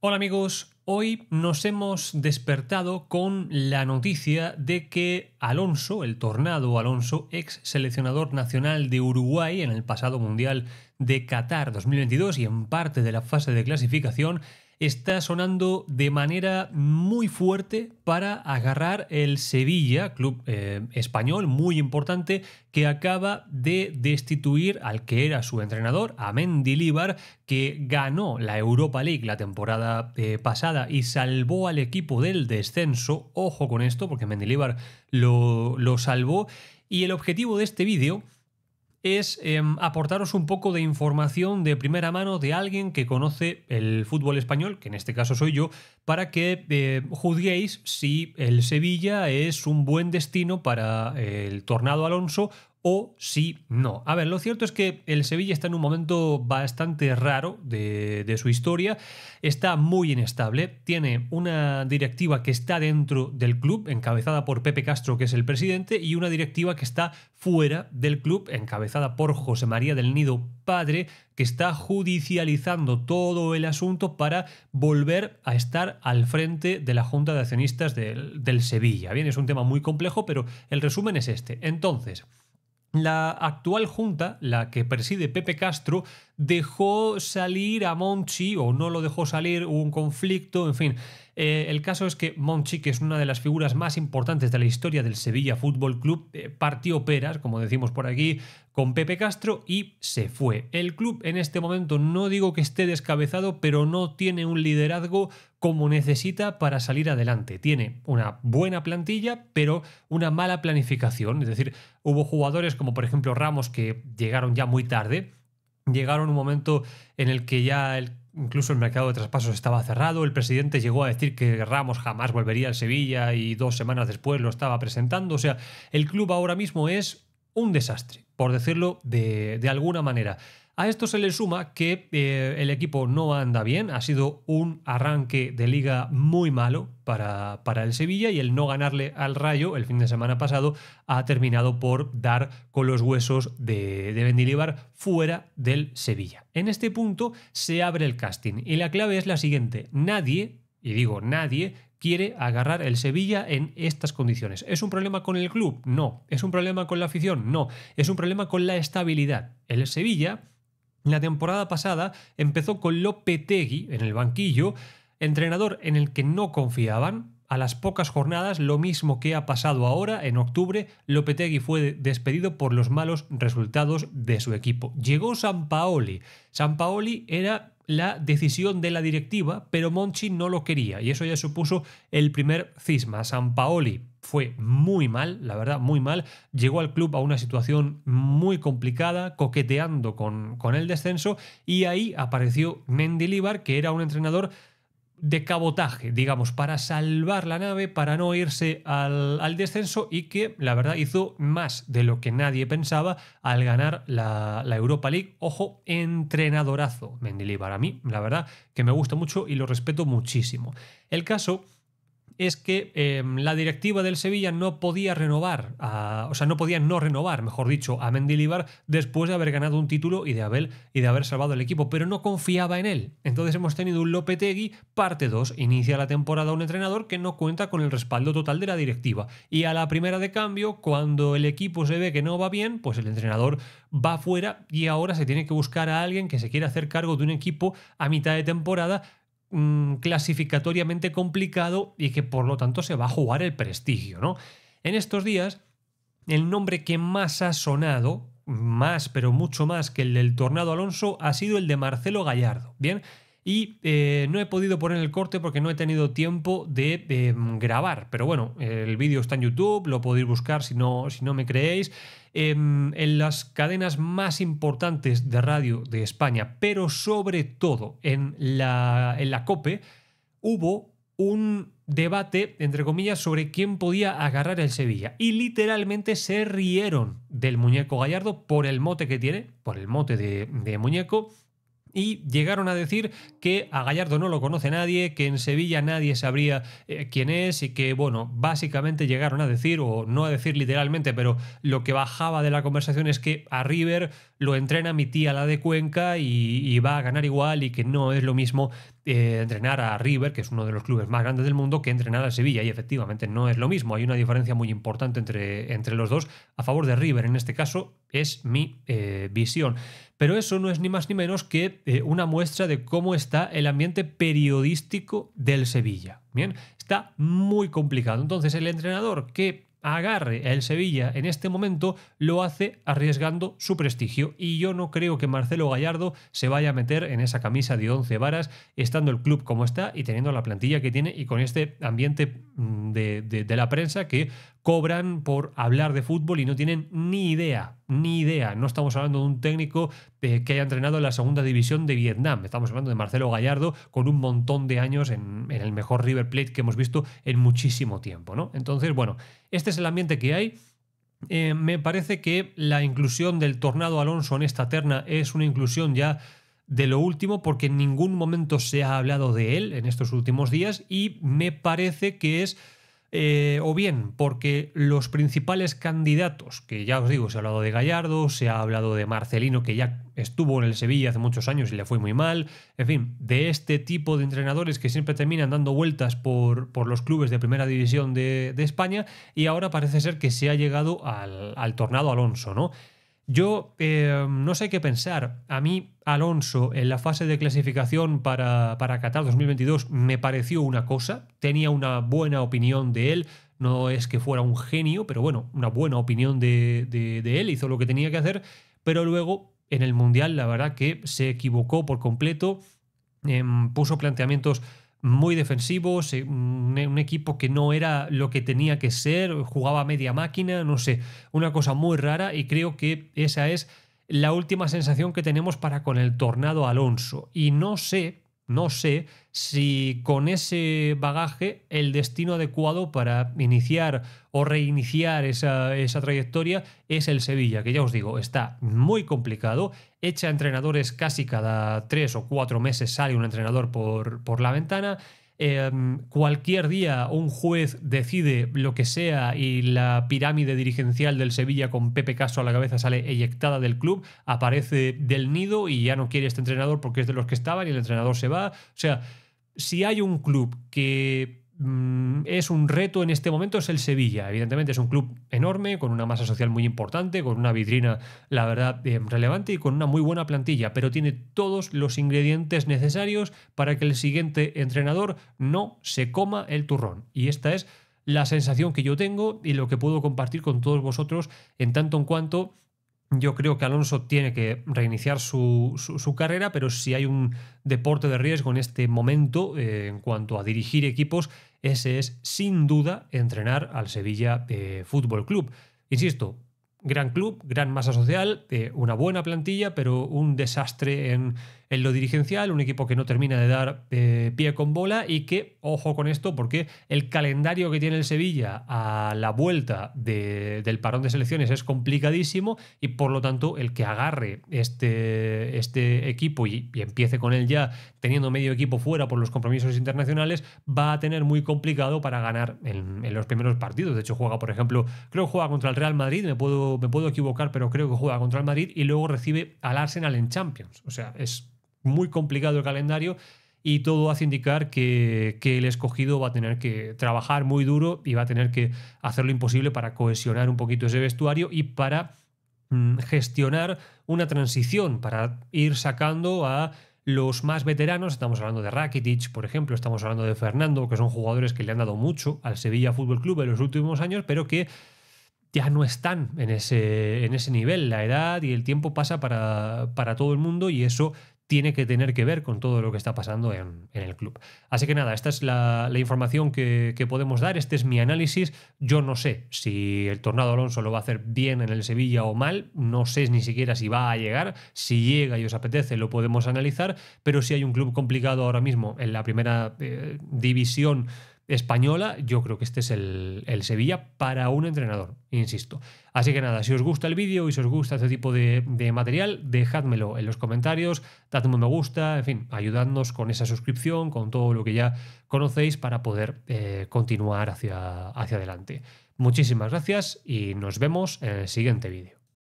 Hola amigos, hoy nos hemos despertado con la noticia de que Alonso, el tornado Alonso, ex seleccionador nacional de Uruguay en el pasado Mundial de Qatar 2022 y en parte de la fase de clasificación, está sonando de manera muy fuerte para agarrar el Sevilla, club eh, español muy importante, que acaba de destituir al que era su entrenador, a Líbar, que ganó la Europa League la temporada eh, pasada y salvó al equipo del descenso. Ojo con esto, porque Mendy lo, lo salvó. Y el objetivo de este vídeo es em, aportaros un poco de información de primera mano de alguien que conoce el fútbol español, que en este caso soy yo, para que eh, juzguéis si el Sevilla es un buen destino para el Tornado Alonso o si no. A ver, lo cierto es que el Sevilla está en un momento bastante raro de, su historia, está muy inestable, tiene una directiva que está dentro del club, encabezada por Pepe Castro, que es el presidente, y una directiva que está fuera del club, encabezada por José María del Nido, padre, que está judicializando todo el asunto para volver a estar al frente de la Junta de Accionistas del, del Sevilla. Bien, es un tema muy complejo, pero el resumen es este. Entonces, la actual junta, la que preside Pepe Castro, dejó salir a Monchi o no lo dejó salir, hubo un conflicto, en fin. Eh, el caso es que Monchi, que es una de las figuras más importantes de la historia del Sevilla Fútbol Club, eh, partió peras, como decimos por aquí, con Pepe Castro y se fue. El club en este momento no digo que esté descabezado, pero no tiene un liderazgo como necesita para salir adelante. Tiene una buena plantilla, pero una mala planificación. Es decir, hubo jugadores como por ejemplo Ramos que llegaron ya muy tarde, llegaron un momento en el que ya el Incluso el mercado de traspasos estaba cerrado, el presidente llegó a decir que Ramos jamás volvería al Sevilla y dos semanas después lo estaba presentando. O sea, el club ahora mismo es un desastre, por decirlo de, alguna manera. A esto se le suma que eh, el equipo no anda bien, ha sido un arranque de liga muy malo para, para, el Sevilla y el no ganarle al Rayo el fin de semana pasado ha terminado por dar con los huesos de, de fuera del Sevilla. En este punto se abre el casting y la clave es la siguiente, nadie, y digo nadie, quiere agarrar el Sevilla en estas condiciones. ¿Es un problema con el club? No. ¿Es un problema con la afición? No. Es un problema con la estabilidad. El Sevilla, la temporada pasada, empezó con Lopetegui en el banquillo, entrenador en el que no confiaban, a las pocas jornadas, lo mismo que ha pasado ahora, en octubre, Lopetegui fue despedido por los malos resultados de su equipo. Llegó San Paoli. San Paoli era la decisión de la directiva, pero Monchi no lo quería y eso ya supuso el primer cisma. San Paoli fue muy mal, la verdad, muy mal. Llegó al club a una situación muy complicada, coqueteando con, con el descenso y ahí apareció Mendy Líbar, que era un entrenador de cabotaje, digamos, para salvar la nave, para no irse al, descenso y que la verdad hizo más de lo que nadie pensaba al ganar la, la Europa League. Ojo, entrenadorazo, Mendilibar. A mí, la verdad que me gusta mucho y lo respeto muchísimo. El caso es que em, la directiva del Sevilla no podía renovar, o sea, no podía no renovar, mejor dicho, a Mendilibar después de haber ganado un título y de, haber, y de haber salvado el equipo, pero no confiaba en él. Entonces hemos tenido un Lopetegui, parte 2, inicia la temporada un entrenador que no cuenta con el respaldo total de la directiva. Y a la primera de cambio, cuando el equipo se ve que no va bien, pues el entrenador va fuera y ahora se tiene que buscar a alguien que se quiera hacer cargo de un equipo a mitad de temporada Mm, clasificatoriamente complicado y que por lo tanto se va a jugar el prestigio, ¿no? En estos días, el nombre que más ha sonado, más pero mucho más que el del Tornado Alonso, ha sido el de Marcelo Gallardo. Bien, y eh, no he podido poner el corte porque no he tenido tiempo de, em, grabar. Pero bueno, el vídeo está en YouTube, lo podéis buscar si no, si no me creéis. Em, en las cadenas más importantes de radio de España, pero sobre todo en la, en la COPE, hubo un debate, entre comillas, sobre quién podía agarrar el Sevilla. Y literalmente se rieron del muñeco gallardo por el mote que tiene, por el mote de, de muñeco y llegaron a decir que a Gallardo no lo conoce nadie, que en Sevilla nadie sabría eh, quién es y que, bueno, básicamente llegaron a decir, o no a decir literalmente, pero lo que bajaba de la conversación es que a River lo entrena mi tía, la de Cuenca, y, va a ganar igual y que no es lo mismo eh, entrenar a River, que es uno de los clubes más grandes del mundo, que entrenar a Sevilla. Y efectivamente no es lo mismo, hay una diferencia muy importante entre, entre los dos, a favor de River en este caso es mi eh, visión. Pero eso no es ni más ni menos que eh, una muestra de cómo está el ambiente periodístico del Sevilla. Bien, está muy complicado. Entonces, el entrenador que agarre el Sevilla en este momento lo hace arriesgando su prestigio y yo no creo que Marcelo Gallardo se vaya a meter en esa camisa de 11 varas estando el club como está y teniendo la plantilla que tiene y con este ambiente mm, de la prensa que cobran por hablar de fútbol y no tienen ni idea, ni idea. No estamos hablando de un técnico eh, que haya entrenado en la segunda división de Vietnam, estamos hablando de Marcelo Gallardo con un montón de años en, el mejor River Plate que hemos visto en muchísimo tiempo. ¿no? Entonces, bueno, este es el ambiente que hay. Eh, me parece que la inclusión del Tornado Alonso en esta terna es una inclusión ya de lo último porque en ningún momento se ha hablado de él en estos últimos días y me parece que es eh, o bien porque los principales candidatos, que ya os digo, se ha hablado de Gallardo, se ha hablado de Marcelino, que ya estuvo en el Sevilla hace muchos años y le fue muy mal, en fin, de este tipo de entrenadores que siempre terminan dando vueltas por, por los clubes de primera división de, España, y ahora parece ser que se ha llegado al, al tornado Alonso, ¿no? Yo em, no sé qué pensar. A mí, Alonso, en la fase de clasificación para, para Qatar 2022 me pareció una cosa. Tenía una buena opinión de él. No es que fuera un genio, pero bueno, una buena opinión de, él. Hizo lo que tenía que hacer. Pero luego, en el Mundial, la verdad que se equivocó por completo. Em, puso planteamientos muy defensivos un equipo que no era lo que tenía que ser, jugaba media máquina, no sé, una cosa muy rara y creo que esa es la última sensación que tenemos para con el tornado Alonso. Y no sé no sé si con ese bagaje el destino adecuado para iniciar o reiniciar esa, trayectoria es el Sevilla, que ya os digo, está muy complicado, echa entrenadores casi cada tres o cuatro meses sale un entrenador por, por la ventana Em, cualquier día un juez decide lo que sea y la pirámide dirigencial del Sevilla con Pepe Caso a la cabeza sale eyectada del club, aparece del nido y ya no quiere este entrenador porque es de los que estaban y el entrenador se va. O sea, si hay un club que Mm, es un reto en este momento es el Sevilla. Evidentemente es un club enorme, con una masa social muy importante, con una vitrina, la verdad, eh, relevante y con una muy buena plantilla, pero tiene todos los ingredientes necesarios para que el siguiente entrenador no se coma el turrón. Y esta es la sensación que yo tengo y lo que puedo compartir con todos vosotros en tanto en cuanto yo creo que Alonso tiene que reiniciar su, carrera, pero si hay un deporte de riesgo en este momento eh, en cuanto a dirigir equipos, ese es sin duda entrenar al Sevilla eh, Fútbol Club. Insisto, gran club, gran masa social, eh, una buena plantilla, pero un desastre en en lo dirigencial, un equipo que no termina de dar eh, pie con bola y que, ojo con esto, porque el calendario que tiene el Sevilla a la vuelta del parón de selecciones es complicadísimo y por lo tanto el que agarre este, este equipo y, empiece con él ya teniendo medio equipo fuera por los compromisos internacionales va a tener muy complicado para ganar en, los primeros partidos. De hecho juega, por ejemplo, creo que juega contra el Real Madrid, me puedo, me puedo equivocar, pero creo que juega contra el Madrid y luego recibe al Arsenal en Champions. O sea, es muy complicado el calendario y todo hace indicar que, el escogido va a tener que trabajar muy duro y va a tener que hacer lo imposible para cohesionar un poquito ese vestuario y para mm, gestionar una transición, para ir sacando a los más veteranos, estamos hablando de Rakitic, por ejemplo, estamos hablando de Fernando, que son jugadores que le han dado mucho al Sevilla Fútbol Club en los últimos años, pero que ya no están en ese, en ese nivel. La edad y el tiempo pasa para, para todo el mundo y eso tiene que tener que ver con todo lo que está pasando en, el club. Así que nada, esta es la, información que, podemos dar, este es mi análisis. Yo no sé si el Tornado Alonso lo va a hacer bien en el Sevilla o mal, no sé ni siquiera si va a llegar, si llega y os apetece lo podemos analizar, pero si hay un club complicado ahora mismo en la primera eh, división española, yo creo que este es el, Sevilla para un entrenador, insisto. Así que nada, si os gusta el vídeo y si os gusta este tipo de, material, dejádmelo en los comentarios, dadme un me gusta, en fin, ayudadnos con esa suscripción, con todo lo que ya conocéis para poder eh, continuar hacia, hacia adelante. Muchísimas gracias y nos vemos en el siguiente vídeo.